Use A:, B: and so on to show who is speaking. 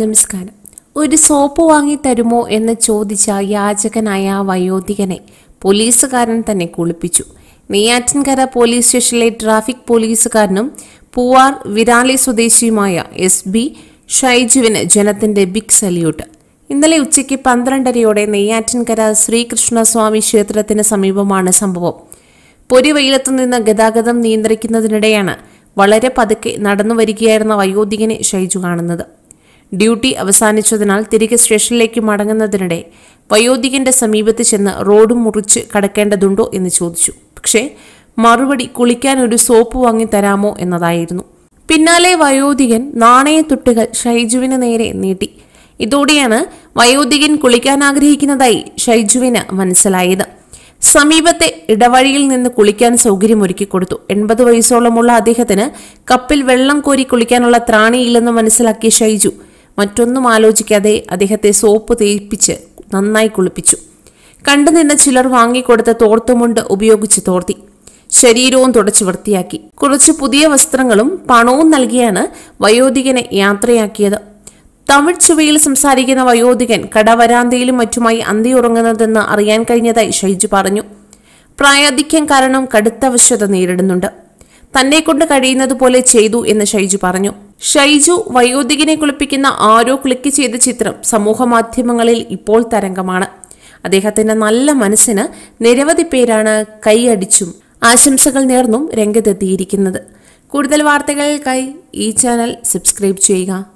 A: നമസ്കാരം ഒരു സോപ്പ് വാങ്ങി തരുമോ എന്ന് ചോദിച്ച യാചകനായ വയോധികനെ പോലീസുകാരൻ തന്നെ കുളിപ്പിച്ചു നെയ്യാറ്റിൻകര പോലീസ് സ്റ്റേഷനിലെ ട്രാഫിക് പോലീസുകാരനും പൂവാർ വിരാലി സ്വദേശിയുമായ എസ് ബി ഷൈജുവിന് ജനത്തിന്റെ ബിഗ് സല്യൂട്ട് ഇന്നലെ ഉച്ചയ്ക്ക് പന്ത്രണ്ടരയോടെ നെയ്യാറ്റിൻകര ശ്രീകൃഷ്ണസ്വാമി ക്ഷേത്രത്തിന് സമീപമാണ് സംഭവം പൊരിവെയിലത്തു നിന്ന് ഗതാഗതം നിയന്ത്രിക്കുന്നതിനിടെയാണ് വളരെ പതുക്കെ നടന്നു വരികയായിരുന്ന വയോധികനെ ഷൈജു കാണുന്നത് ഡ്യൂട്ടി അവസാനിച്ചതിനാൽ തിരികെ സ്റ്റേഷനിലേക്ക് മടങ്ങുന്നതിനിടെ വയോധികന്റെ സമീപത്ത് ചെന്ന് റോഡ് മുറിച്ച് കടക്കേണ്ടതുണ്ടോ എന്ന് ചോദിച്ചു പക്ഷേ മറുപടി കുളിക്കാൻ ഒരു സോപ്പ് വാങ്ങി തരാമോ എന്നതായിരുന്നു പിന്നാലെ വയോധികൻ നാണയത്തുട്ടുകൾ ഷൈജുവിന് നേരെ നീട്ടി ഇതോടെയാണ് വയോധികൻ കുളിക്കാൻ ആഗ്രഹിക്കുന്നതായി ഷൈജുവിന് മനസ്സിലായത് സമീപത്തെ ഇടവഴിയിൽ നിന്ന് കുളിക്കാൻ സൗകര്യമൊരുക്കി കൊടുത്തു എൺപത് വയസ്സോളമുള്ള അദ്ദേഹത്തിന് കപ്പിൽ വെള്ളം കോരി കുളിക്കാനുള്ള ത്രാണിയില്ലെന്ന് മനസ്സിലാക്കിയ ഷൈജു മറ്റൊന്നും ആലോചിക്കാതെ അദ്ദേഹത്തെ സോപ്പ് തേപ്പിച്ച് നന്നായി കുളിപ്പിച്ചു കണ്ടുനിന്ന ചിലർ വാങ്ങിക്കൊടുത്ത തോർത്തുമുണ്ട് ഉപയോഗിച്ച് തോർത്തി ശരീരവും തുടച്ച് വൃത്തിയാക്കി കുറച്ച് പുതിയ വസ്ത്രങ്ങളും പണവും നൽകിയാണ് വയോധികനെ യാത്രയാക്കിയത് തമിഴ് ചുവയിൽ സംസാരിക്കുന്ന വയോധികൻ കടവരാന്തയിലും മറ്റുമായി അന്തി ഉറങ്ങുന്നതെന്ന് അറിയാൻ കഴിഞ്ഞതായി ഷൈജു പറഞ്ഞു പ്രായാധിക്യം കാരണം കടുത്ത വശ്യത നേരിടുന്നുണ്ട് തന്നെ കൊണ്ട് കഴിയുന്നതുപോലെ ചെയ്തു എന്ന് ഷൈജു പറഞ്ഞു ഷൈജു വയോധികനെ കുളിപ്പിക്കുന്ന ആരോ ക്ലിക്ക് ചെയ്ത ചിത്രം സമൂഹമാധ്യമങ്ങളിൽ ഇപ്പോൾ തരംഗമാണ് അദ്ദേഹത്തിന്റെ നല്ല മനസ്സിന് നിരവധി പേരാണ് കൈയടിച്ചും ആശംസകൾ നേർന്നും രംഗത്തെത്തിയിരിക്കുന്നത് കൂടുതൽ വാർത്തകൾക്കായി ഈ ചാനൽ സബ്സ്ക്രൈബ് ചെയ്യുക